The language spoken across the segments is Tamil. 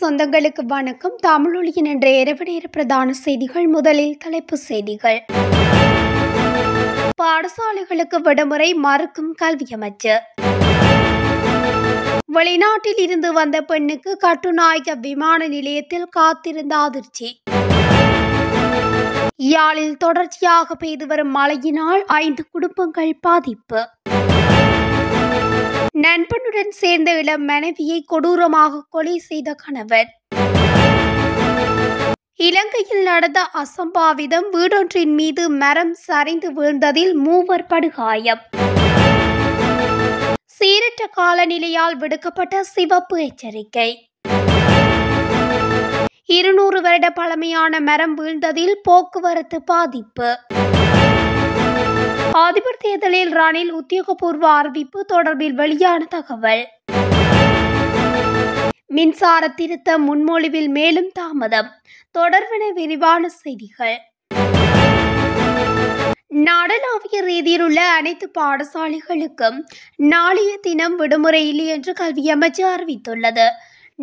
சொந்தங்களுக்கு வணக்கம் தமிழொழியின் என்ற இரவு பிரதான செய்திகள் முதலில் தலைப்பு செய்திகள் பாடசாலைகளுக்கு விடுமுறை மறுக்கும் கல்வி அமைச்சர் வெளிநாட்டில் இருந்து வந்த பெண்ணுக்கு கட்டுநாயக விமான நிலையத்தில் காத்திருந்த அதிர்ச்சி யாழில் தொடர்ச்சியாக பெய்து வரும் மழையினால் ஐந்து குடும்பங்கள் பாதிப்பு நண்பனுடன் சேர்ந்த இளம் மனைவியை கொடூரமாக கொலை செய்த கணவர் இலங்கையில் நடந்த அசம்பாவிதம் வீடொன்றின் மீது மரம் சரிந்து விழுந்ததில் மூவர் படுகாயம் சீரற்ற காலநிலையால் விடுக்கப்பட்ட சிவப்பு எச்சரிக்கை இருநூறு வருட பழமையான மரம் வீழ்ந்ததில் போக்குவரத்து பாதிப்பு அதிபர் தேர்தலில் ரணில் உத்தியோகபூர்வ அறிவிப்பு தொடர்பில் வெளியான தகவல் மின்சார திருத்த முன்மொழிவில் மேலும் தாமதம் தொடர்பின விரிவான செய்திகள் நாடளாவிய ரீதியில் உள்ள அனைத்து பாடசாலைகளுக்கும் நாளைய தினம் விடுமுறை இல்லை என்று கல்வி அமைச்சு அறிவித்துள்ளது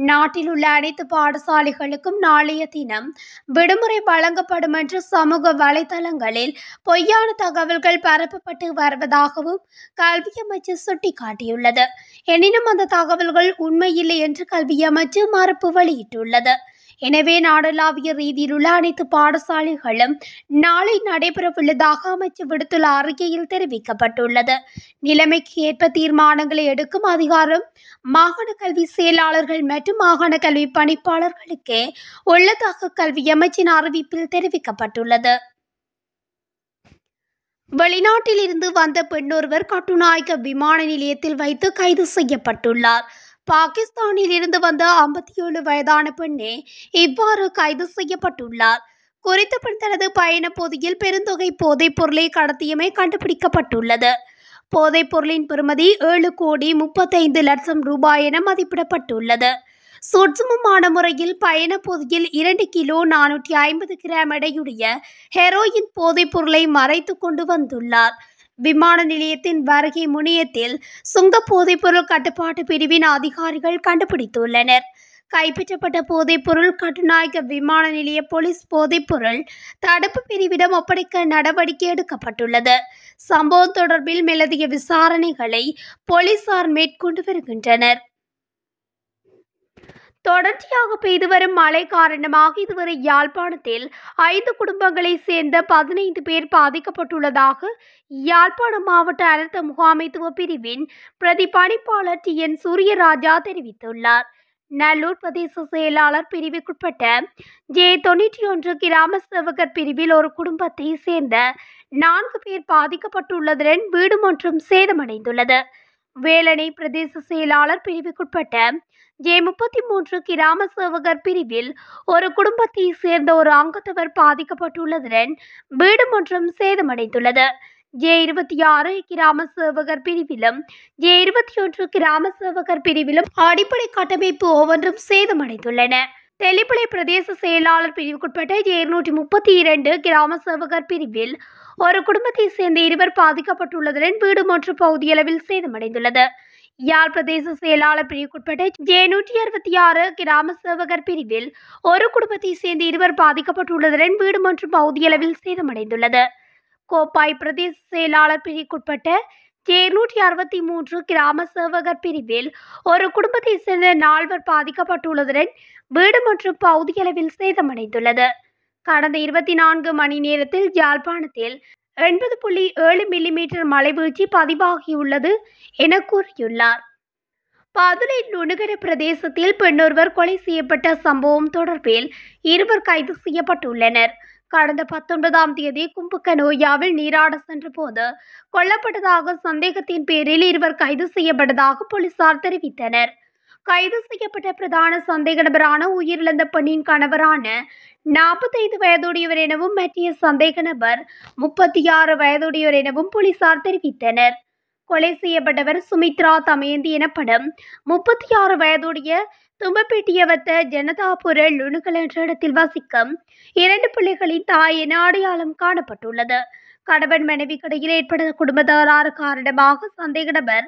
நாட்டில் உள்ள அனைத்து பாடசாலைகளுக்கும் நாளைய தினம் விடுமுறை வழங்கப்படும் என்று சமூக வலைதளங்களில் பொய்யான தகவல்கள் பரப்பப்பட்டு வருவதாகவும் கல்வி அமைச்சர் சுட்டிக்காட்டியுள்ளது எனினும் அந்த தகவல்கள் உண்மையில்லை என்று கல்வி அமைச்சு மறுப்பு வெளியிட்டுள்ளது எனவே நாடளாவிய ரீதியிலுள்ள அனைத்து பாடசாலைகளும் நாளை நடைபெறவுள்ளதாக அமைச்சர் விடுத்துள்ள அறிக்கையில் தெரிவிக்கப்பட்டுள்ளது நிலைமைக்கு ஏற்ப தீர்மானங்களை எடுக்கும் அதிகாரம் மாகாண கல்வி செயலாளர்கள் மற்றும் மாகாண கல்வி பணிப்பாளர்களுக்கே உள்ளதாக கல்வி அமைச்சின் அறிவிப்பில் தெரிவிக்கப்பட்டுள்ளது வெளிநாட்டில் இருந்து வந்த பெண்ணொருவர் கட்டுநாயக்க விமான நிலையத்தில் வைத்து கைது செய்யப்பட்டுள்ளார் பாகிஸ்தானில் இருந்து வந்த ஐம்பத்தி ஏழு வயதான பெண்ணே இவ்வாறு கைது செய்யப்பட்டுள்ளார் குறித்த பெண் தனது பயண போதியில் பெருந்தொகை போதைப் பொருளை கடத்தியமை கண்டுபிடிக்கப்பட்டுள்ளது போதைப் பொருளின் பெறுமதி ஏழு கோடி முப்பத்தைந்து லட்சம் ரூபாய் என மதிப்பிடப்பட்டுள்ளது சூட்சமமான முறையில் பயண போதியில் இரண்டு கிலோ நானூற்றி ஐம்பது கிராம் எடையுடைய ஹெரோயின் போதைப் பொருளை மறைத்து கொண்டு வந்துள்ளார் விமான நிலையத்தின் வருகை முனையத்தில் சுங்க போதைப்பொருள் கட்டுப்பாட்டு பிரிவின் அதிகாரிகள் கண்டுபிடித்துள்ளனர் கைப்பற்றப்பட்ட போதைப்பொருள் கட்டுநாயக்க விமான நிலைய போலீஸ் போதைப்பொருள் தடுப்பு பிரிவிடம் ஒப்படைக்க நடவடிக்கை எடுக்கப்பட்டுள்ளது சம்பவம் தொடர்பில் மேலதிக விசாரணைகளை போலீசார் மேற்கொண்டு வருகின்றனர் தொடர்ச்சியாக பெய்து வரும் மழை காரணமாக இதுவரை யாழ்ப்பாணத்தில் ஐந்து குடும்பங்களைச் சேர்ந்த பதினைந்து பேர் பாதிக்கப்பட்டுள்ளதாக யாழ்ப்பாணம் மாவட்ட அழுத்த முகாமைத்துவ பிரிவின் பிரதி பணிப்பாளர் டி என் சூரியராஜா தெரிவித்துள்ளார் நல்லூர் பிரதேச செயலாளர் பிரிவுக்குட்பட்ட ஜே தொண்ணூற்றி ஒன்று கிராம சேவகர் பிரிவில் ஒரு குடும்பத்தை சேர்ந்த நான்கு பேர் பாதிக்கப்பட்டுள்ளதுடன் வீடு மற்றும் சேதமடைந்துள்ளது வேலணை பிரதேச செயலாளர் பிரிவுக்குட்பட்ட ஜே முப்பத்தி மூன்று கிராம சேவகர் பிரிவில் ஒரு குடும்பத்தை சேர்ந்த ஒரு அங்கத்தவர் பாதிக்கப்பட்டுள்ளதுடன் வீடு ஒன்றும் சேதமடைந்துள்ளது ஜே இருபத்தி ஆறு கிராம சேவகர் பிரிவிலும் ஜே இருபத்தி ஒன்று கிராம சேவகர் பிரிவிலும் அடிப்படை கட்டமைப்பு ஒவ்வொன்றும் சேதமடைந்துள்ளன தெளிப்பிளை பிரதேச செயலாளர் பிரிவுக்குட்பட்ட இருநூற்றி முப்பத்தி இரண்டு கிராம சேவகர் பிரிவில் ஒரு குடும்பத்தை சேர்ந்த இருவர் பாதிக்கப்பட்டுள்ளதுடன் வீடு மற்றும் பகுதியளவில் சேதமடைந்துள்ளது யாழ் பிரதேச செயலாளர் பிரிவுக்குட்பட்ட ஜே நூற்றி அறுபத்தி ஆறு கிராம சேவகர் பிரிவில் ஒரு குடும்பத்தை சேர்ந்த இருவர் பாதிக்கப்பட்டுள்ளதுடன் வீடு மற்றும் பகுதியளவில் சேதமடைந்துள்ளது கோப்பாய் பிரதேச செயலாளர் பிரிவுக்குட்பட்ட ஜே நூற்றி அறுபத்தி மூன்று கிராம சேவகர் பிரிவில் ஒரு குடும்பத்தை சேர்ந்த நால்வர் பாதிக்கப்பட்டுள்ளதுடன் வீடு மற்றும் பகுதியளவில் சேதமடைந்துள்ளது கடந்த இருபத்தி நான்கு மணி நேரத்தில் ஜாழ்ப்பாணத்தில் எண்பது புள்ளி ஏழு மில்லிமீட்டர் மழைவீழ்ச்சி பதிவாகியுள்ளது என கூறியுள்ளார் பதுளை நுணுகர பிரதேசத்தில் பெண்ணொருவர் கொலை செய்யப்பட்ட சம்பவம் தொடர்பில் இருவர் கைது செய்யப்பட்டுள்ளனர் கடந்த பத்தொன்பதாம் தேதி கும்புக்க நோயாவில் நீராட சென்ற போது கொல்லப்பட்டதாக சந்தேகத்தின் பேரில் இருவர் கைது செய்யப்பட்டதாக போலீசார் தெரிவித்தனர் கைது செய்யப்பட்ட பிரதான சந்தேக நபரான உயிரிழந்த பெண்ணின் கணவரான நாற்பத்தைந்து வயதுடையவர் எனவும் மற்றிய சந்தேக நபர் முப்பத்தி ஆறு வயதுடையவர் எனவும் போலீசார் தெரிவித்தனர் கொலை செய்யப்பட்டவர் சுமித்ரா தமயந்தி எனப்படும் முப்பத்தி ஆறு வயதுடைய தும்பப்பேட்டியவத்த ஜனதாபுர லுணுகல் என்ற இடத்தில் வசிக்கும் இரண்டு பிள்ளைகளின் தாய் என அடையாளம் காணப்பட்டுள்ளது கணவன் மனைவிக்கு இடையில் ஏற்பட்ட குடும்ப தகராறு காரணமாக சந்தேக நபர்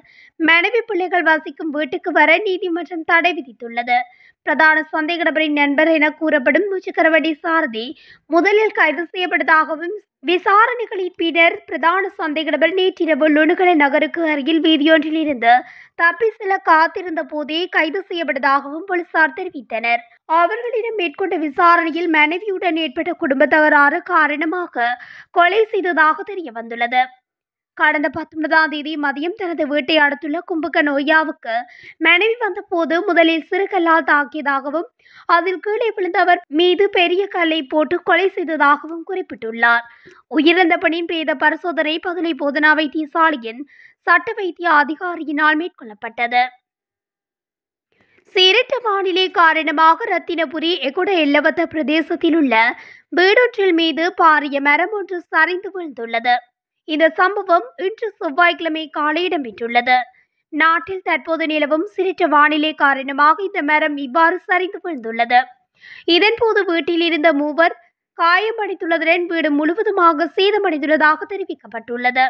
மனைவி பிள்ளைகள் வசிக்கும் வீட்டுக்கு வர நீதிமன்றம் தடை விதித்துள்ளது பிரதான சந்தேக நபரின் நண்பர் என கூறப்படும் முச்சுக்கரவடி சாரதி முதலில் கைது செய்யப்பட்டதாகவும் விசாரணைகளின் பின்னர் பிரதான சந்தேக நேற்றிரவு லுணுகலை நகருக்கு அருகில் வீதியொன்றில் இருந்து தப்பி செல்ல காத்திருந்த போதே கைது செய்யப்பட்டதாகவும் போலீசார் தெரிவித்தனர் அவர்களிடம் மேற்கொண்ட விசாரணையில் மனைவியுடன் ஏற்பட்ட குடும்ப தகராறு காரணமாக கொலை செய்ததாக தெரிய வந்துள்ளது கடந்த பத்தொன்பதாம் தேதி மதியம் தனது வீட்டை அடுத்துள்ள கும்புக்க நோயாவுக்கு மனைவி வந்தபோது முதலில் சிறுகல்லால் தாக்கியதாகவும் அதில் கீழே விழுந்தவர் மீது பெரிய கல்லை போட்டு கொலை செய்ததாகவும் குறிப்பிட்டுள்ளார் உயிரிழந்த பணியின் பிரேத பரிசோதனை பதுளை போதனா வைத்தியசாலையின் சட்ட வைத்திய அதிகாரியினால் மேற்கொள்ளப்பட்டது சேரட்ட வானிலை காரணமாக ரத்தினபுரி எகுட எல்லவத்த பிரதேசத்தில் உள்ள வீடொற்றில் மீது பாரிய மரம் ஒன்று சரிந்து விழுந்துள்ளது இந்த சம்பவம் இன்று செவ்வாய்க்கிழமை காலை இடம்பெற்றுள்ளது நாட்டில் தற்போது நிலவும் சிறிட்ட வானிலை காரணமாக இந்த மரம் இவ்வாறு சரிந்து விழுந்துள்ளது இதன்போது வீட்டில் இருந்த மூவர் காயமடைந்துள்ளதுடன் வீடு முழுவதுமாக சேதமடைந்துள்ளதாக தெரிவிக்கப்பட்டுள்ளது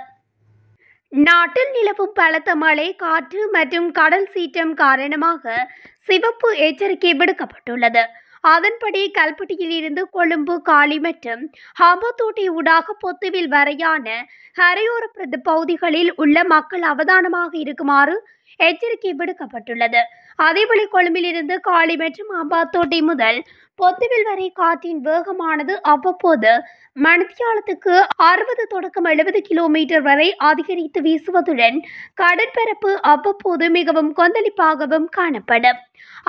நாட்டில் நிலவும் பலத்த மழை காற்று மற்றும் கடல் சீற்றம் காரணமாக சிவப்பு எச்சரிக்கை விடுக்கப்பட்டுள்ளது அதன்படி கல்பட்டியிலிருந்து கொழும்பு காலி மற்றும் ஹம்பத்தூட்டி ஊடாக பொத்துவில் வரையான கரையோர பகுதிகளில் உள்ள மக்கள் அவதானமாக இருக்குமாறு எச்சரிக்கை விடுக்கப்பட்டுள்ளது அதேபோல கொழும்பிலிருந்து காளி மற்றும் அம்பாத்தோட்டை முதல் பொத்துவில் வரை காற்றின் வேகமானது அவ்வப்போது மணித்தியாலத்துக்கு அறுபது தொடக்கம் எழுபது கிலோமீட்டர் வரை அதிகரித்து வீசுவதுடன் கடற்பரப்பு அவ்வப்போது மிகவும் கொந்தளிப்பாகவும் காணப்படும்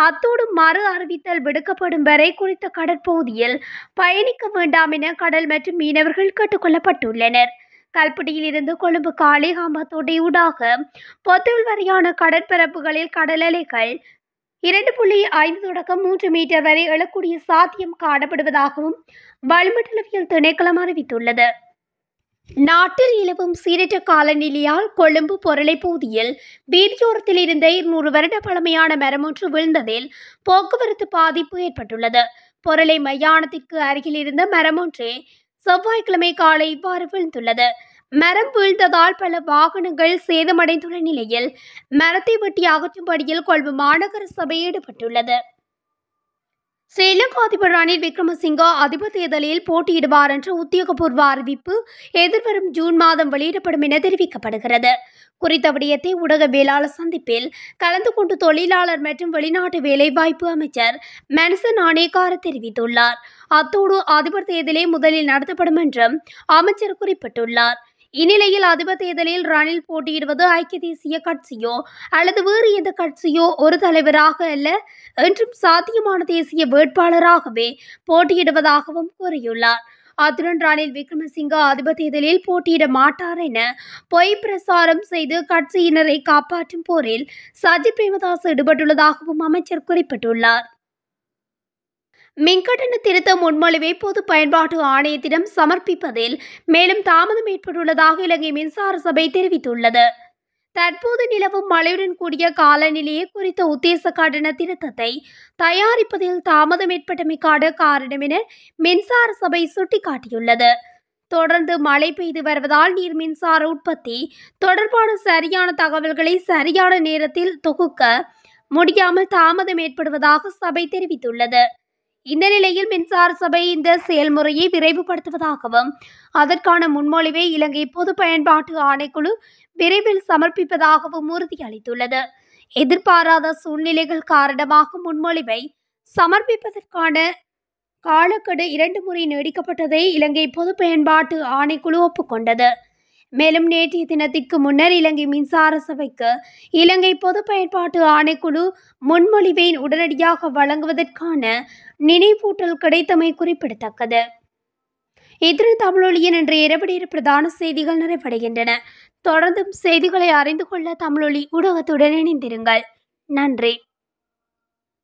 அத்தோடு மறு அறிவித்தல் விடுக்கப்படும் வரை குறித்த கடற்பகுதியில் பயணிக்க வேண்டாம் என கடல் மற்றும் மீனவர்கள் கேட்டுக்கொள்ளப்பட்டுள்ளனர் கல்புடியிலிருந்து கொழும்பு காளிகாம்பத்தோட்டை ஊடாக பொத்துவில் வரையான கடற்பரப்புகளில் கடலலைகள் இரண்டு புள்ளி ஐந்து தொடக்கம் மூன்று மீட்டர் வரை எழக்கூடிய சாத்தியம் காணப்படுவதாகவும் வளிமண்டலவியல் திணைக்களம் அறிவித்துள்ளது நாட்டில் நிலவும் சீரற்ற காலநிலையால் கொழும்பு பொருளை பகுதியில் வீதியோரத்தில் இருந்த இருநூறு வருட பழமையான மரமொன்று விழுந்ததில் போக்குவரத்து பாதிப்பு ஏற்பட்டுள்ளது பொருளை மையானத்திற்கு அருகில் இருந்த மரமொன்று செவ்வாய்க்கிழமை காலை இவ்வாறு விழுந்துள்ளது மரம் வீழ்ந்ததால் பல வாகனங்கள் சேதமடைந்துள்ள நிலையில் மரத்தை வெட்டி அகற்றும் பணியில் கொழும்பு மாநகர சபை ஈடுபட்டுள்ளது ஸ்ரீலங்கா அதிபர் ரணில் விக்ரமசிங்கா அதிபர் தேர்தலில் போட்டியிடுவார் என்ற உத்தியோகபூர்வ அறிவிப்பு எதிர்வரும் ஜூன் மாதம் வெளியிடப்படும் என தெரிவிக்கப்படுகிறது குறித்த விடயத்தை ஊடகவியலாளர் சந்திப்பில் கலந்து கொண்டு தொழிலாளர் மற்றும் வெளிநாட்டு வேலைவாய்ப்பு அமைச்சர் மெனசன் ஆணேகார தெரிவித்துள்ளார் அத்தோடு அதிபர் தேர்தலே முதலில் நடத்தப்படும் என்றும் அமைச்சர் குறிப்பிட்டுள்ளார் இந்நிலையில் அதிபர் தேர்தலில் ரணில் போட்டியிடுவது ஐக்கிய தேசிய கட்சியோ அல்லது வேறு எந்த கட்சியோ ஒரு தலைவராக அல்ல என்றும் சாத்தியமான தேசிய வேட்பாளராகவே போட்டியிடுவதாகவும் கூறியுள்ளார் அத்துடன் ரணில் விக்ரமசிங்க அதிபர் தேர்தலில் போட்டியிட மாட்டார் என பொய் பிரசாரம் செய்து கட்சியினரை காப்பாற்றும் போரில் சஜித் பிரேமதாஸ் ஈடுபட்டுள்ளதாகவும் அமைச்சர் குறிப்பிட்டுள்ளார் மின்கட்டண திருத்த முன்மொழிவை பொது பயன்பாட்டு ஆணையத்திடம் சமர்ப்பிப்பதில் மேலும் தாமதம் ஏற்பட்டுள்ளதாக இலங்கை மின்சார சபை தெரிவித்துள்ளது தற்போது நிலவும் மழையுடன் கூடிய காலநிலையை குறித்த உத்தேச கட்டண திருத்தத்தை தயாரிப்பதில் தாமதம் ஏற்பட்டமைக்கான காரணம் என மின்சார சபை சுட்டிக்காட்டியுள்ளது தொடர்ந்து மழை பெய்து வருவதால் நீர் மின்சார உற்பத்தி தொடர்பான சரியான தகவல்களை சரியான நேரத்தில் தொகுக்க முடியாமல் தாமதம் ஏற்படுவதாக சபை தெரிவித்துள்ளது இந்த நிலையில் மின்சார சபை இந்த செயல்முறையை விரைவுபடுத்துவதாகவும் அதற்கான முன்மொழிவை இலங்கை பொது பயன்பாட்டு ஆணைக்குழு விரைவில் சமர்ப்பிப்பதாகவும் உறுதியளித்துள்ளது எதிர்பாராத சூழ்நிலைகள் காரணமாக முன்மொழிவை சமர்ப்பிப்பதற்கான காலக்கெடு இரண்டு முறை நீடிக்கப்பட்டதை இலங்கை பொது பயன்பாட்டு ஆணைக்குழு ஒப்புக்கொண்டது மேலும் நேற்றைய தினத்திற்கு முன்னர் இலங்கை மின்சார சபைக்கு இலங்கை பொது பயன்பாட்டு ஆணைக்குழு முன்மொழிவை உடனடியாக வழங்குவதற்கான நினைவூட்டல் கிடைத்தமை குறிப்பிடத்தக்கது இதர தமிழொழியின் இன்று இரவடைய பிரதான செய்திகள் நிறைவடைகின்றன தொடர்ந்தும் செய்திகளை அறிந்து கொள்ள தமிழொலி ஊடகத்துடன் இணைந்திருங்கள் நன்றி